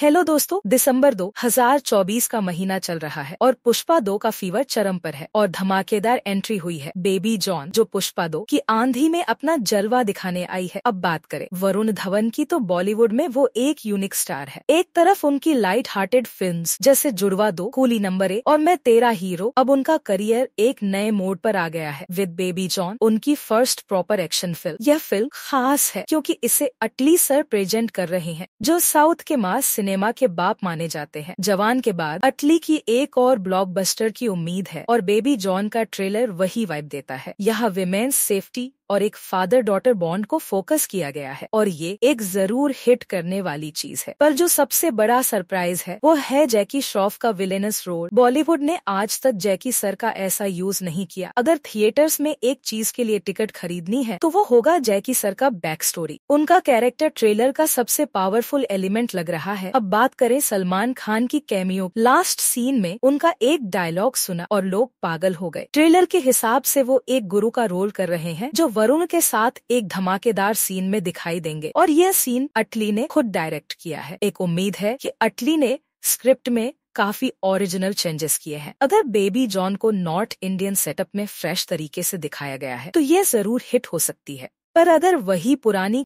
hello दोस्तों दिसंबर 2024 का महीना चल रहा है और पुष्पा दो का फीवर चरम पर है और धमाकेदार एंट्री हुई है बेबी जॉन जो पुष्पा दो की आंधी में अपना जलवा दिखाने आई है अब बात करें वरुण धवन की तो बॉलीवुड में वो एक यूनिक स्टार है एक तरफ उनकी लाइट हार्टेड फिल्म जैसे जुड़वा दो कूली नंबर ए और मैं तेरा हीरो अब उनका करियर एक नए मोड पर आ गया है विद बेबी जॉन उनकी फर्स्ट प्रॉपर एक्शन फिल्म यह फिल्म खास है क्यूँकी इसे अटली सर प्रेजेंट कर रहे हैं जो साउथ के मास सिनेमा के बाप माने जाते हैं जवान के बाद अटली की एक और ब्लॉकबस्टर की उम्मीद है और बेबी जॉन का ट्रेलर वही वाइब देता है यह विमेन्स सेफ्टी और एक फादर डॉटर बॉन्ड को फोकस किया गया है और ये एक जरूर हिट करने वाली चीज है पर जो सबसे बड़ा सरप्राइज है वो है जैकी श्रॉफ का विलेनस रोल बॉलीवुड ने आज तक जैकी सर का ऐसा यूज नहीं किया अगर थिएटर्स में एक चीज के लिए टिकट खरीदनी है तो वो होगा जैकी सर का बैक स्टोरी उनका कैरेक्टर ट्रेलर का सबसे पावरफुल एलिमेंट लग रहा है अब बात करें सलमान खान की कैमियो लास्ट सीन में उनका एक डायलॉग सुना और लोग पागल हो गए ट्रेलर के हिसाब से वो एक गुरु का रोल कर रहे हैं जो वरुण के साथ एक धमाकेदार सीन में दिखाई देंगे और यह सीन अटली ने खुद डायरेक्ट किया है एक उम्मीद है कि अटली ने स्क्रिप्ट में काफी ओरिजिनल चेंजेस किए हैं अगर बेबी जॉन को नॉर्थ इंडियन सेटअप में फ्रेश तरीके से दिखाया गया है तो ये जरूर हिट हो सकती है पर अगर वही पुरानी